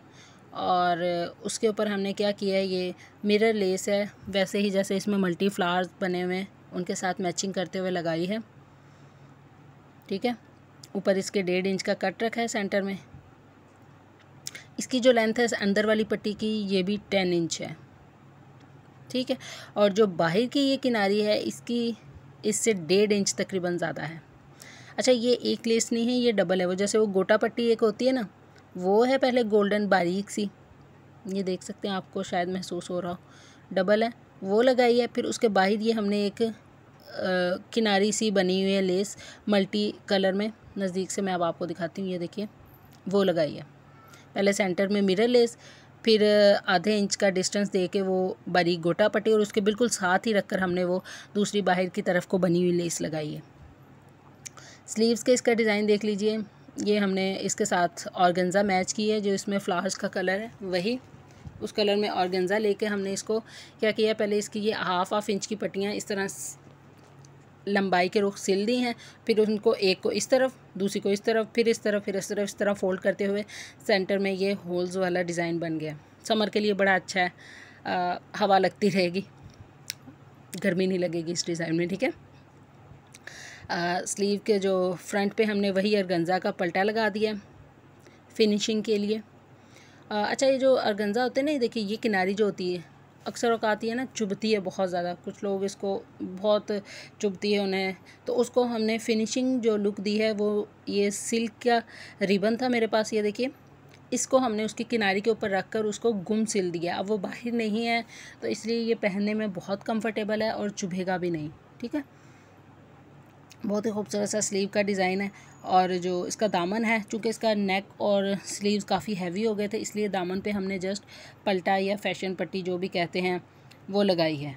और उसके ऊपर हमने क्या किया है ये मिरर लेस है वैसे ही जैसे इसमें मल्टी फ्लावर्स बने हुए हैं उनके साथ मैचिंग करते हुए लगाई है ठीक है ऊपर इसके डेढ़ इंच का कट रखा है सेंटर में इसकी जो लेंथ है अंदर वाली पट्टी की ये भी टेन इंच है ठीक है और जो बाहर की ये किनारी है इसकी इससे डेढ़ इंच तकरीबन ज़्यादा है अच्छा ये एक लेस नहीं है ये डबल है वो जैसे वो गोटा पट्टी एक होती है ना वो है पहले गोल्डन बारीक सी ये देख सकते हैं आपको शायद महसूस हो रहा हो डबल है वो लगाई है फिर उसके बाहर ये हमने एक आ, किनारी सी बनी हुई है लेस मल्टी कलर में नज़दीक से मैं अब आपको दिखाती हूँ ये देखिए वो लगाई है पहले सेंटर में मिरर लेस फिर आधे इंच का डिस्टेंस दे के वो बारीक गोटा पटी और उसके बिल्कुल साथ ही रखकर हमने वो दूसरी बाहर की तरफ को बनी हुई लेस लगाई है स्लीव्स के इसका डिज़ाइन देख लीजिए ये हमने इसके साथ ऑर्गेंज़ा मैच की है जो इसमें फ्लावर्स का कलर है वही उस कलर में ऑर्गेंज़ा लेके हमने इसको क्या किया पहले इसकी ये हाफ हाफ इंच की पट्टियाँ इस तरह लंबाई के रुख सिल दी हैं फिर उनको एक को इस तरफ दूसरी को इस तरफ फिर इस तरफ फिर इस तरफ इस तरह फोल्ड करते हुए सेंटर में ये होल्स वाला डिज़ाइन बन गया समर के लिए बड़ा अच्छा है आ, हवा लगती रहेगी गर्मी नहीं लगेगी इस डिज़ाइन में ठीक है स्लीव के जो फ्रंट पे हमने वही अरगंजा का पलटा लगा दिया फिनिशिंग के लिए आ, अच्छा ये जो अरगंजा होते हैं ना देखिए ये किनारी जो होती है अक्सर अवकात है ना चुभती है बहुत ज़्यादा कुछ लोग इसको बहुत चुभती है उन्हें तो उसको हमने फिनिशिंग जो लुक दी है वो ये सिल्क का रिबन था मेरे पास ये देखिए इसको हमने उसकी किनारी के ऊपर रख कर उसको गुम सिल दिया अब वो बाहर नहीं है तो इसलिए ये पहनने में बहुत कम्फर्टेबल है और चुभेगा भी नहीं ठीक है बहुत ही खूबसूरत सा स्लीव का डिज़ाइन है और जो इसका दामन है चूँकि इसका नेक और स्लीव्स काफ़ी हैवी हो गए थे इसलिए दामन पे हमने जस्ट पलटा या फैशन पट्टी जो भी कहते हैं वो लगाई है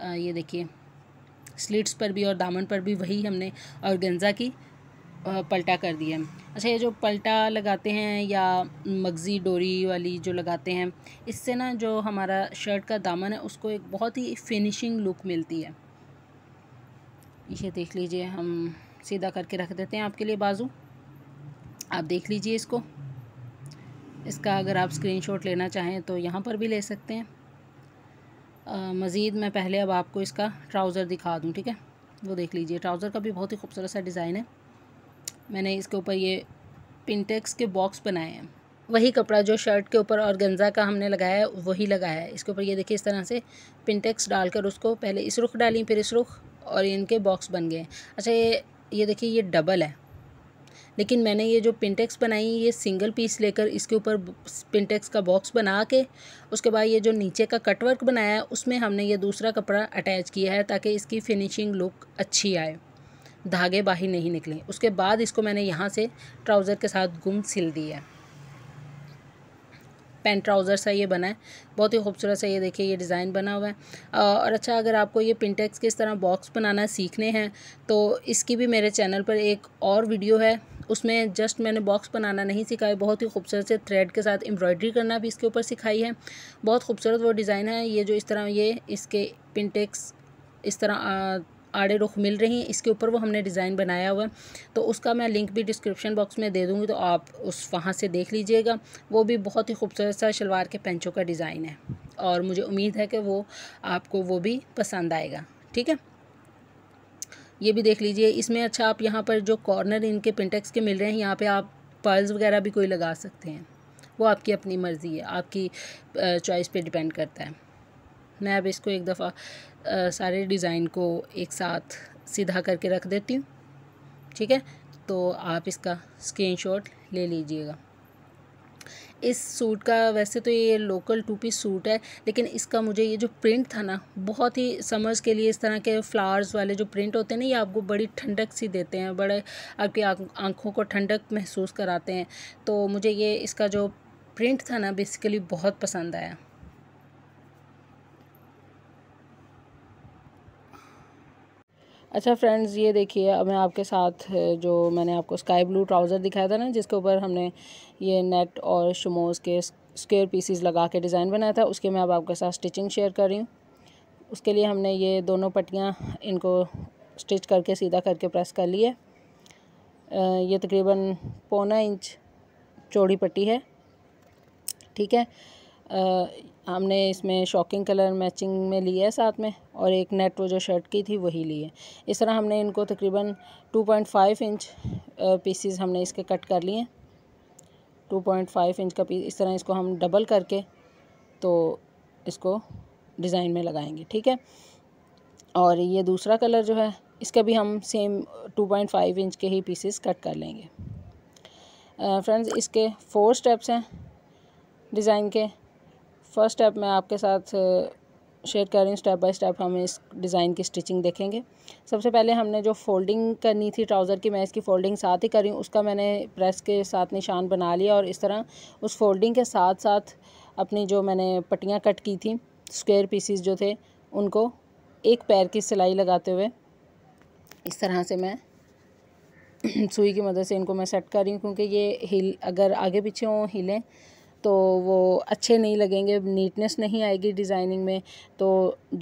आ, ये देखिए स्लीट्स पर भी और दामन पर भी वही हमने और गंजा की पलटा कर दिया है अच्छा ये जो पलटा लगाते हैं या मगज़ी डोरी वाली जो लगाते हैं इससे ना जो हमारा शर्ट का दामन है उसको एक बहुत ही फिनिशिंग लुक मिलती है ये देख लीजिए हम सीधा करके रख देते हैं आपके लिए बाजू आप देख लीजिए इसको इसका अगर आप स्क्रीनशॉट लेना चाहें तो यहाँ पर भी ले सकते हैं मज़ीद मैं पहले अब आपको इसका ट्राउज़र दिखा दूँ ठीक है वो देख लीजिए ट्राउज़र का भी बहुत ही खूबसूरत सा डिज़ाइन है मैंने इसके ऊपर ये पिंटेक्स के बॉक्स बनाए हैं वही कपड़ा जो शर्ट के ऊपर और गंजा का हमने लगाया है वही लगाया है इसके ऊपर ये देखिए इस तरह से पिंटेक्स डालकर उसको पहले इस रुख डाली फिर इस रुख और इनके बॉक्स बन गए अच्छा ये ये देखिए ये डबल है लेकिन मैंने ये जो पिंटेक्स बनाई ये सिंगल पीस लेकर इसके ऊपर पिंटेक्स का बॉक्स बना के उसके बाद ये जो नीचे का कटवर्क बनाया है उसमें हमने ये दूसरा कपड़ा अटैच किया है ताकि इसकी फिनिशिंग लुक अच्छी आए धागे बाहर नहीं निकले उसके बाद इसको मैंने यहाँ से ट्राउज़र के साथ गुम सिल दिया है पेंट ट्राउज़र सा ये बना है बहुत ही खूबसूरत सा ये देखिए ये डिज़ाइन बना हुआ है और अच्छा अगर आपको ये पिंटेक्स किस तरह बॉक्स बनाना सीखने हैं तो इसकी भी मेरे चैनल पर एक और वीडियो है उसमें जस्ट मैंने बॉक्स बनाना नहीं सिखाया बहुत ही खूबसूरत से थ्रेड के साथ एम्ब्रॉयडरी करना भी इसके ऊपर सिखाई है बहुत खूबसूरत वो डिज़ाइन है ये जो इस तरह ये इसके पिंटेक्स इस तरह आड़े रुख मिल रही हैं इसके ऊपर वो हमने डिज़ाइन बनाया हुआ है तो उसका मैं लिंक भी डिस्क्रिप्शन बॉक्स में दे दूँगी तो आप उस वहाँ से देख लीजिएगा वो भी बहुत ही खूबसूरत सा शलवार के पेंचों का डिज़ाइन है और मुझे उम्मीद है कि वो आपको वो भी पसंद आएगा ठीक है ये भी देख लीजिए इसमें अच्छा आप यहाँ पर जो कॉर्नर इनके पिंटेक्स के मिल रहे हैं यहाँ पे आप पर्ल्स वगैरह भी कोई लगा सकते हैं वो आपकी अपनी मर्ज़ी है आपकी चॉइस पे डिपेंड करता है मैं अब इसको एक दफ़ा सारे डिज़ाइन को एक साथ सीधा करके रख देती हूँ ठीक है तो आप इसका स्क्रीनशॉट ले लीजिएगा इस सूट का वैसे तो ये लोकल टू पीस सूट है लेकिन इसका मुझे ये जो प्रिंट था ना बहुत ही समर्स के लिए इस तरह के फ्लावर्स वाले जो प्रिंट होते हैं ना ये आपको बड़ी ठंडक सी देते हैं बड़े आपकी आँखों को ठंडक महसूस कराते हैं तो मुझे ये इसका जो प्रिंट था ना बेसिकली बहुत पसंद आया अच्छा फ्रेंड्स ये देखिए अब मैं आपके साथ जो मैंने आपको स्काई ब्लू ट्राउज़र दिखाया था ना जिसके ऊपर हमने ये नेट और शमोज़ के स्क्वेयर पीसीज लगा के डिज़ाइन बनाया था उसके मैं अब आपके साथ स्टिचिंग शेयर कर रही हूँ उसके लिए हमने ये दोनों पट्टियाँ इनको स्टिच करके सीधा करके प्रेस कर लिए ये तकरीबन पौना इंच चौड़ी पट्टी है ठीक है हमने इसमें शॉकिंग कलर मैचिंग में लिया है साथ में और एक नेट वो जो शर्ट की थी वही ली है इस तरह हमने इनको तकरीबन 2.5 इंच पीसीज हमने इसके कट कर लिए 2.5 इंच का पीस इस तरह इसको हम डबल करके तो इसको डिज़ाइन में लगाएंगे ठीक है और ये दूसरा कलर जो है इसका भी हम सेम 2.5 इंच के ही पीसेस कट कर लेंगे फ्रेंड्स इसके फोर स्टेप्स हैं डिज़ाइन के फर्स्ट स्टेप मैं आपके साथ शेयर कर रही हूँ स्टेप बाय स्टेप हम इस डिज़ाइन की स्टिचिंग देखेंगे सबसे पहले हमने जो फोल्डिंग करनी थी ट्राउज़र की मैं इसकी फोल्डिंग साथ ही कर रही हूँ उसका मैंने प्रेस के साथ निशान बना लिया और इस तरह उस फोल्डिंग के साथ साथ अपनी जो मैंने पट्टियाँ कट की थी स्क्वेयर पीसीस जो थे उनको एक पैर की सिलाई लगाते हुए इस तरह से मैं सुई की मदद से इनको मैं सेट कर रही हूँ क्योंकि ये हिल अगर आगे पीछे हों हिलें तो वो अच्छे नहीं लगेंगे नीटनेस नहीं आएगी डिज़ाइनिंग में तो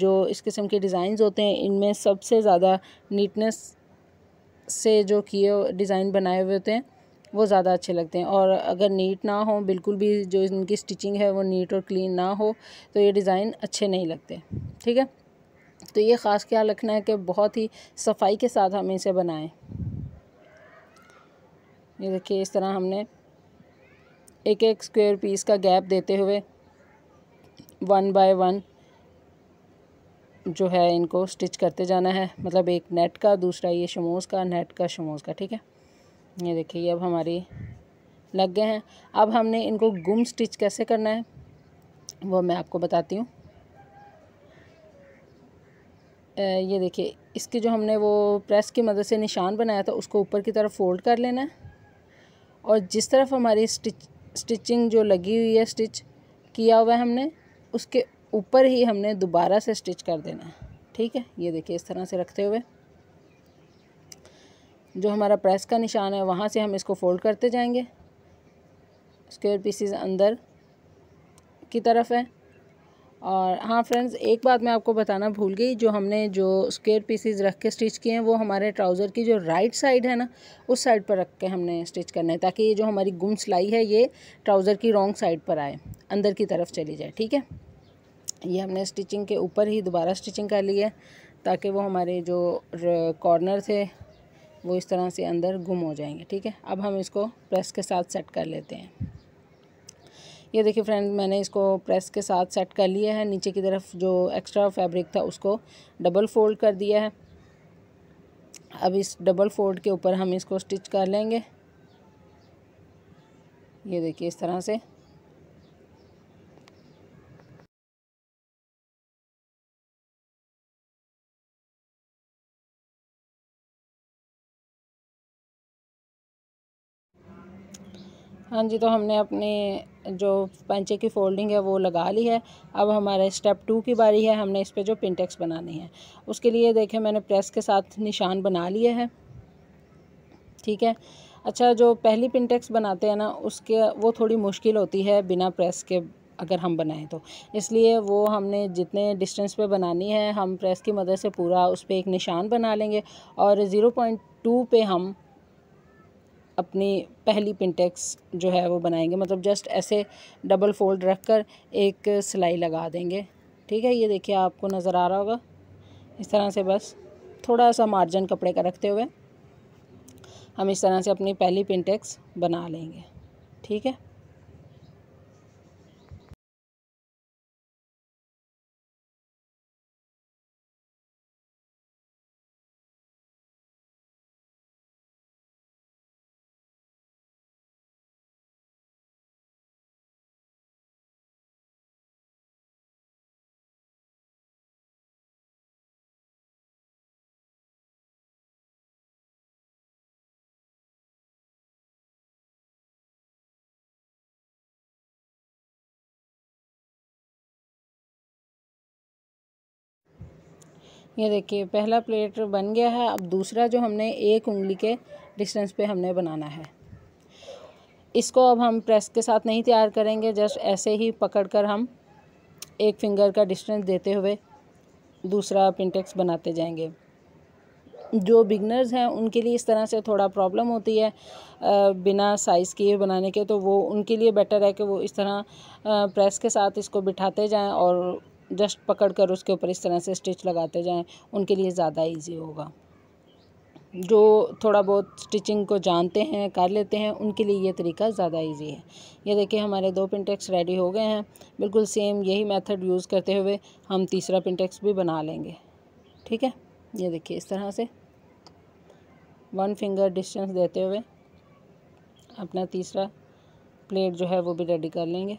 जो इस किस्म के डिज़ाइंस होते हैं इनमें सबसे ज़्यादा नीटनेस से जो किए डिज़ाइन बनाए हुए होते हैं वो ज़्यादा अच्छे लगते हैं और अगर नीट ना हो बिल्कुल भी जो इनकी स्टिचिंग है वो नीट और क्लीन ना हो तो ये डिज़ाइन अच्छे नहीं लगते ठीक है तो ये ख़ास ख्याल रखना है कि बहुत ही सफाई के साथ हम इसे बनाएं ये देखिए इस तरह हमने एक एक स्क्वायर पीस का गैप देते हुए वन बाय वन जो है इनको स्टिच करते जाना है मतलब एक नेट का दूसरा ये शमोस का नेट का शमोस का ठीक है ये देखिए अब हमारी लग गए हैं अब हमने इनको गुम स्टिच कैसे करना है वो मैं आपको बताती हूँ ये देखिए इसके जो हमने वो प्रेस की मदद से निशान बनाया था उसको ऊपर की तरफ फोल्ड कर लेना है और जिस तरफ हमारी स्टिच स्टिचिंग जो लगी हुई है स्टिच किया हुआ है हमने उसके ऊपर ही हमने दोबारा से स्टिच कर देना है ठीक है ये देखिए इस तरह से रखते हुए जो हमारा प्रेस का निशान है वहाँ से हम इसको फोल्ड करते जाएंगे स्क्वेयर पीसीज अंदर की तरफ है और हाँ फ्रेंड्स एक बात मैं आपको बताना भूल गई जो हमने जो स्केयर पीसीज रख के स्टिच किए हैं वो हमारे ट्राउज़र की जो राइट साइड है ना उस साइड पर रख के हमने स्टिच करना है ताकि ये जो हमारी गुम सिलाई है ये ट्राउज़र की रॉन्ग साइड पर आए अंदर की तरफ चली जाए ठीक है ये हमने स्टिचिंग के ऊपर ही दोबारा स्टिचिंग कर ली है ताकि वो हमारे जो कॉर्नर थे वो इस तरह से अंदर गुम हो जाएंगे ठीक है अब हम इसको प्रेस के साथ सेट कर लेते हैं ये देखिए फ्रेंड मैंने इसको प्रेस के साथ सेट कर लिया है नीचे की तरफ जो एक्स्ट्रा फैब्रिक था उसको डबल फोल्ड कर दिया है अब इस डबल फोल्ड के ऊपर हम इसको स्टिच कर लेंगे ये देखिए इस तरह से हाँ जी तो हमने अपने जो पंचे की फोल्डिंग है वो लगा ली है अब हमारे स्टेप टू की बारी है हमने इस पर जो पिनटेक्स बनानी है उसके लिए देखें मैंने प्रेस के साथ निशान बना लिए है ठीक है अच्छा जो पहली पिनटेक्स बनाते हैं ना उसके वो थोड़ी मुश्किल होती है बिना प्रेस के अगर हम बनाएं तो इसलिए वो हमने जितने डिस्टेंस पे बनानी है हम प्रेस की मदद से पूरा उस पर एक निशान बना लेंगे और ज़ीरो पॉइंट टू पर हम अपनी पहली पिनटेक्स जो है वो बनाएंगे मतलब जस्ट ऐसे डबल फोल्ड रख कर एक सिलाई लगा देंगे ठीक है ये देखिए आपको नज़र आ रहा होगा इस तरह से बस थोड़ा सा मार्जिन कपड़े का रखते हुए हम इस तरह से अपनी पहली पिनटेक्स बना लेंगे ठीक है ये देखिए पहला प्लेट बन गया है अब दूसरा जो हमने एक उंगली के डिस्टेंस पे हमने बनाना है इसको अब हम प्रेस के साथ नहीं तैयार करेंगे जस्ट ऐसे ही पकड़कर हम एक फिंगर का डिस्टेंस देते हुए दूसरा पिंटेक्स बनाते जाएंगे जो बिगनर्स हैं उनके लिए इस तरह से थोड़ा प्रॉब्लम होती है बिना साइज़ के बनाने के तो वो उनके लिए बेटर है कि वो इस तरह प्रेस के साथ इसको बिठाते जाएं और जस्ट पकड़ कर उसके ऊपर इस तरह से स्टिच लगाते जाएं उनके लिए ज़्यादा इजी होगा जो थोड़ा बहुत स्टिचिंग को जानते हैं कर लेते हैं उनके लिए ये तरीका ज़्यादा इजी है ये देखिए हमारे दो पिंटेक्स रेडी हो गए हैं बिल्कुल सेम यही मेथड यूज़ करते हुए हम तीसरा पिंटेक्स भी बना लेंगे ठीक है ये देखिए इस तरह से वन फिंगर डिस्टेंस देते हुए अपना तीसरा प्लेट जो है वो भी रेडी कर लेंगे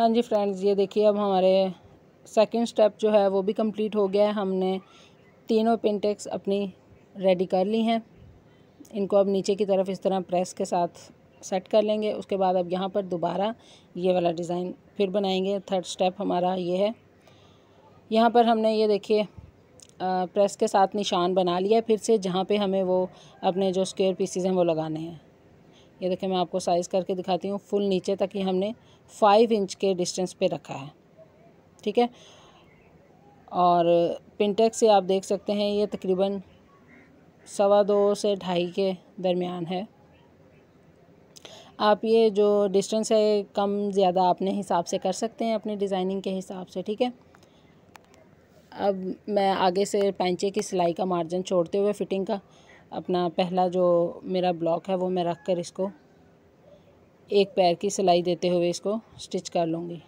हाँ जी फ्रेंड्स ये देखिए अब हमारे सेकंड स्टेप जो है वो भी कंप्लीट हो गया है हमने तीनों पिनटेक्स अपनी रेडी कर ली हैं इनको अब नीचे की तरफ इस तरह प्रेस के साथ सेट कर लेंगे उसके बाद अब यहाँ पर दोबारा ये वाला डिज़ाइन फिर बनाएंगे थर्ड स्टेप हमारा ये है यहाँ पर हमने ये देखिए प्रेस के साथ निशान बना लिया फिर से जहाँ पे हमें वो अपने जो स्क्वेयर पीसीज हैं वो लगाने हैं ये देखिए मैं आपको साइज़ करके दिखाती हूँ फुल नीचे तक ही हमने फाइव इंच के डिस्टेंस पे रखा है ठीक है और पिनटेक्स से आप देख सकते हैं ये तकरीबन सवा दो से ढाई के दरमियान है आप ये जो डिस्टेंस है कम ज़्यादा अपने हिसाब से कर सकते हैं अपने डिज़ाइनिंग के हिसाब से ठीक है अब मैं आगे से पैंचे की सिलाई का मार्जिन छोड़ते हुए फिटिंग का अपना पहला जो मेरा ब्लॉक है वो मैं रख कर इसको एक पैर की सिलाई देते हुए इसको स्टिच कर लूँगी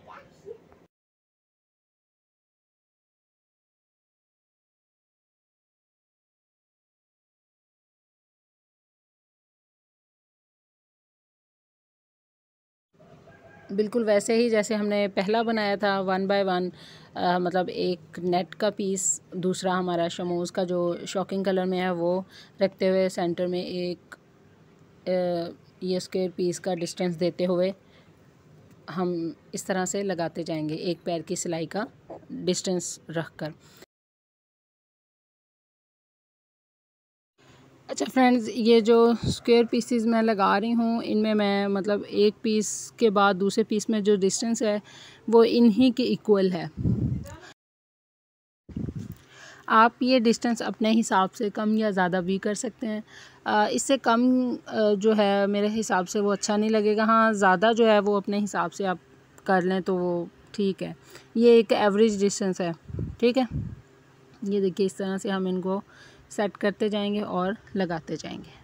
बिल्कुल वैसे ही जैसे हमने पहला बनाया था वन बाय वन मतलब एक नेट का पीस दूसरा हमारा शमोज़ का जो शॉकिंग कलर में है वो रखते हुए सेंटर में एक आ, ये स्क्वेयर पीस का डिस्टेंस देते हुए हम इस तरह से लगाते जाएंगे एक पैर की सिलाई का डिस्टेंस रख कर अच्छा फ्रेंड्स ये जो स्क्वायर पीसीज मैं लगा रही हूँ इनमें मैं मतलब एक पीस के बाद दूसरे पीस में जो डिस्टेंस है वो इन्हीं के इक्वल है आप ये डिस्टेंस अपने हिसाब से कम या ज़्यादा भी कर सकते हैं इससे कम जो है मेरे हिसाब से वो अच्छा नहीं लगेगा हाँ ज़्यादा जो है वो अपने हिसाब से आप कर लें तो वो ठीक है ये एक एवरेज डिस्टेंस है ठीक है ये देखिए इस तरह से हम इनको सेट करते जाएंगे और लगाते जाएंगे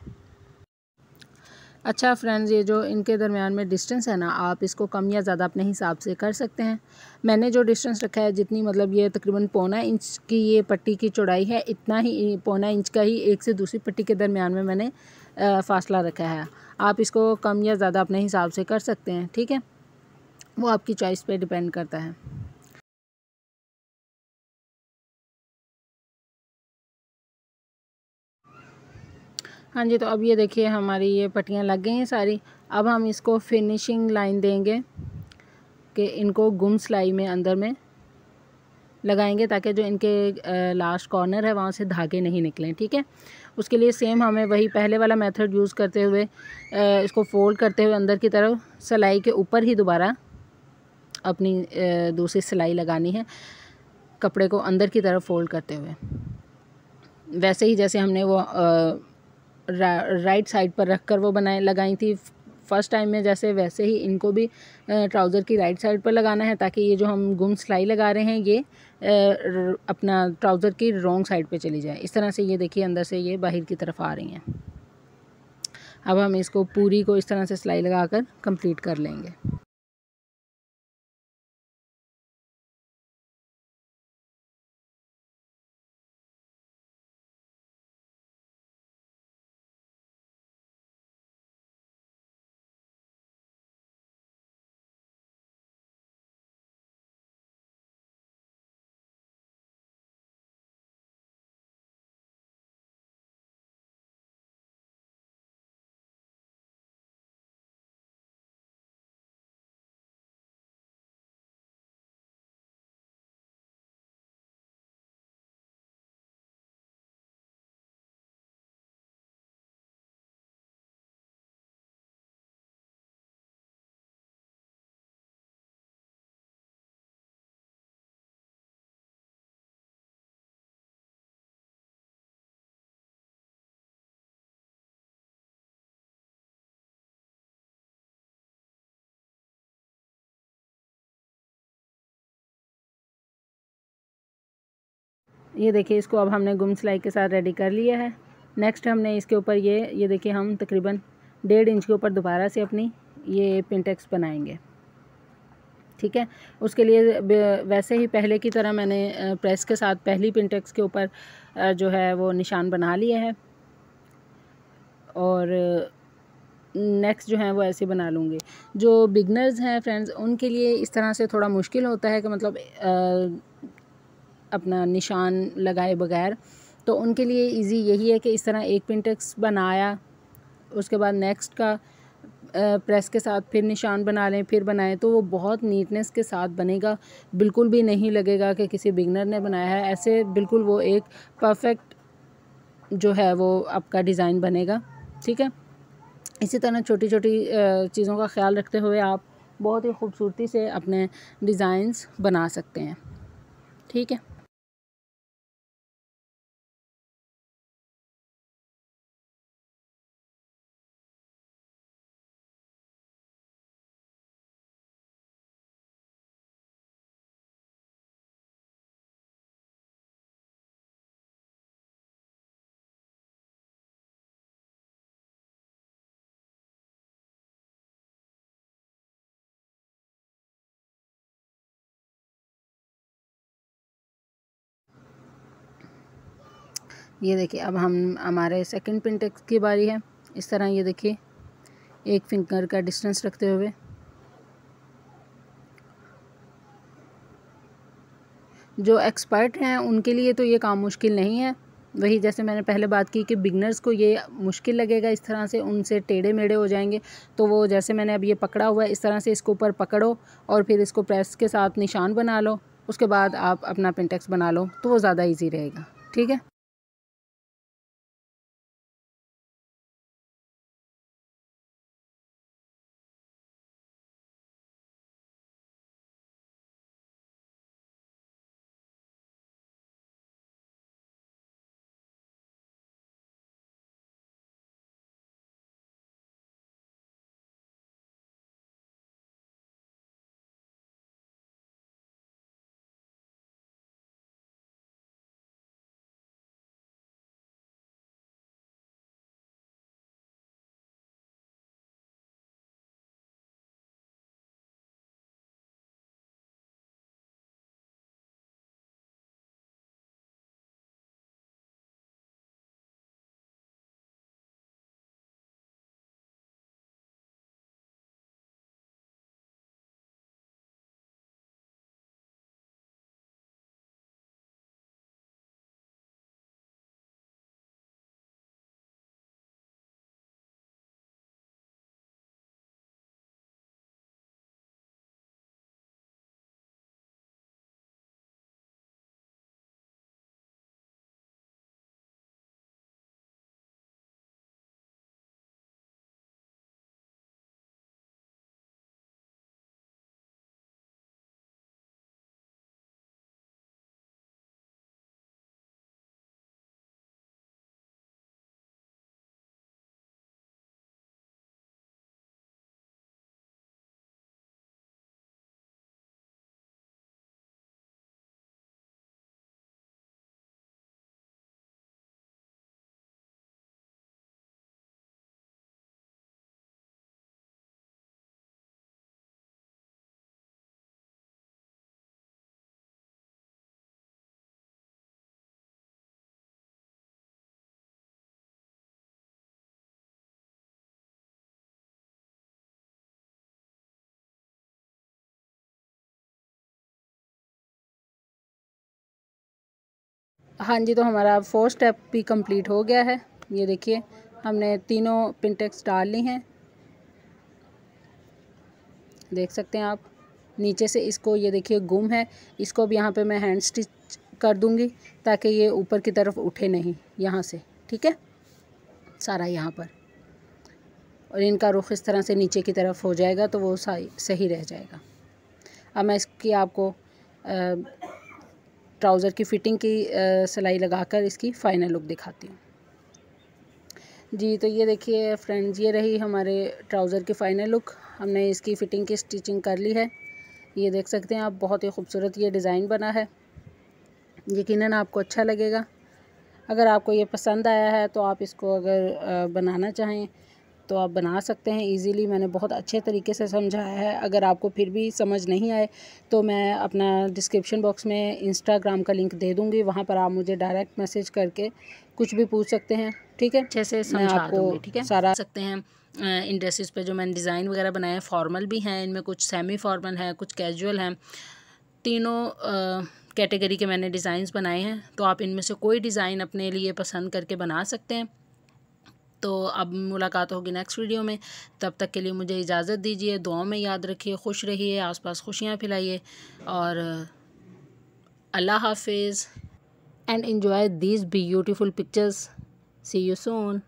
अच्छा फ्रेंड्स ये जो इनके दरमियान में डिस्टेंस है ना आप इसको कम या ज़्यादा अपने हिसाब से कर सकते हैं मैंने जो डिस्टेंस रखा है जितनी मतलब ये तकरीबन पौना इंच की ये पट्टी की चौड़ाई है इतना ही पौना इंच का ही एक से दूसरी पट्टी के दरमियान में मैंने फ़ासला रखा है आप इसको कम या ज़्यादा अपने हिसाब से कर सकते हैं ठीक है वो आपकी चॉइस पर डिपेंड करता है हाँ जी तो अब ये देखिए हमारी ये पट्टियाँ लग गई हैं सारी अब हम इसको फिनिशिंग लाइन देंगे कि इनको गुम सिलाई में अंदर में लगाएंगे ताकि जो इनके लास्ट कॉर्नर है वहाँ से धागे नहीं निकलें ठीक है उसके लिए सेम हमें वही पहले वाला मेथड यूज़ करते हुए इसको फोल्ड करते हुए अंदर की तरफ सिलाई के ऊपर ही दोबारा अपनी दूसरी सिलाई लगानी है कपड़े को अंदर की तरफ फोल्ड करते हुए वैसे ही जैसे हमने वो रा, राइट साइड पर रख कर वो बनाए लगाई थी फर्स्ट टाइम में जैसे वैसे ही इनको भी ट्राउज़र की राइट साइड पर लगाना है ताकि ये जो हम गुम सिलाई लगा रहे हैं ये अपना ट्राउज़र की रॉन्ग साइड पे चली जाए इस तरह से ये देखिए अंदर से ये बाहर की तरफ आ रही हैं अब हम इसको पूरी को इस तरह से सिलाई लगा कर कंप्लीट कर लेंगे ये देखिए इसको अब हमने गुम सिलाई के साथ रेडी कर लिया है नेक्स्ट हमने इसके ऊपर ये ये देखिए हम तकरीबन डेढ़ इंच के ऊपर दोबारा से अपनी ये पिंटेक्स बनाएंगे ठीक है उसके लिए वैसे ही पहले की तरह मैंने प्रेस के साथ पहली पिंटेक्स के ऊपर जो है वो निशान बना लिया है और नेक्स्ट जो है वो ऐसे बना लूँगी जो बिगनर्स हैं फ्रेंड्स उनके लिए इस तरह से थोड़ा मुश्किल होता है कि मतलब अपना निशान लगाए बगैर तो उनके लिए इजी यही है कि इस तरह एक पिनटेक्स बनाया उसके बाद नेक्स्ट का प्रेस के साथ फिर निशान बना लें फिर बनाएं तो वो बहुत नीटनेस के साथ बनेगा बिल्कुल भी नहीं लगेगा कि किसी बिगनर ने बनाया है ऐसे बिल्कुल वो एक परफेक्ट जो है वो आपका डिज़ाइन बनेगा ठीक है इसी तरह छोटी छोटी चीज़ों का ख्याल रखते हुए आप बहुत ही खूबसूरती से अपने डिज़ाइंस बना सकते हैं ठीक है ये देखिए अब हम हमारे सेकंड पिन टेक्स की बारी है इस तरह ये देखिए एक फिंगर का डिस्टेंस रखते हुए जो एक्सपर्ट हैं उनके लिए तो ये काम मुश्किल नहीं है वही जैसे मैंने पहले बात की कि बिगनर्स को ये मुश्किल लगेगा इस तरह से उनसे टेढ़े मेढ़े हो जाएंगे तो वो जैसे मैंने अब ये पकड़ा हुआ है इस तरह से इसको ऊपर पकड़ो और फिर इसको प्रेस के साथ निशान बना लो उसके बाद आप अपना पिनटेक्स बना लो तो वो ज़्यादा ईजी रहेगा ठीक है हाँ जी तो हमारा फोर्थ स्टेप भी कंप्लीट हो गया है ये देखिए हमने तीनों पिनटेक्स डाल ली हैं देख सकते हैं आप नीचे से इसको ये देखिए गुम है इसको अब यहाँ पे मैं हैंड स्टिच कर दूँगी ताकि ये ऊपर की तरफ उठे नहीं यहाँ से ठीक है सारा यहाँ पर और इनका रुख इस तरह से नीचे की तरफ हो जाएगा तो वो सही रह जाएगा अब मैं इसकी आपको आ, ट्राउज़र की फ़िटिंग की सिलाई लगाकर इसकी फ़ाइनल लुक दिखाती हूँ जी तो ये देखिए फ्रेंड्स ये रही हमारे ट्राउज़र की फ़ाइनल लुक हमने इसकी फ़िटिंग की स्टिचिंग कर ली है ये देख सकते हैं आप बहुत ही खूबसूरत ये डिज़ाइन बना है यकीनन आपको अच्छा लगेगा अगर आपको ये पसंद आया है तो आप इसको अगर बनाना चाहें तो आप बना सकते हैं इजीली मैंने बहुत अच्छे तरीके से समझाया है अगर आपको फिर भी समझ नहीं आए तो मैं अपना डिस्क्रिप्शन बॉक्स में इंस्टाग्राम का लिंक दे दूँगी वहाँ पर आप मुझे डायरेक्ट मैसेज करके कुछ भी पूछ सकते हैं ठीक है अच्छे से समझा आपको ठीक है सारा सकते हैं इन ड्रेसेस पर जो मैंने डिज़ाइन वगैरह बनाए हैं फॉर्मल भी हैं इनमें कुछ सेमी फॉर्मल हैं कुछ कैजुअल हैं तीनों कैटेगरी के मैंने डिज़ाइंस बनाए हैं तो आप इनमें से कोई डिज़ाइन अपने लिए पसंद करके बना सकते हैं तो अब मुलाकात होगी नेक्स्ट वीडियो में तब तक के लिए मुझे इजाज़त दीजिए दुआओं में याद रखिए खुश रहिए आसपास खुशियाँ फैलाइए और अल्लाह हाफिज़ and enjoy these beautiful pictures see you Son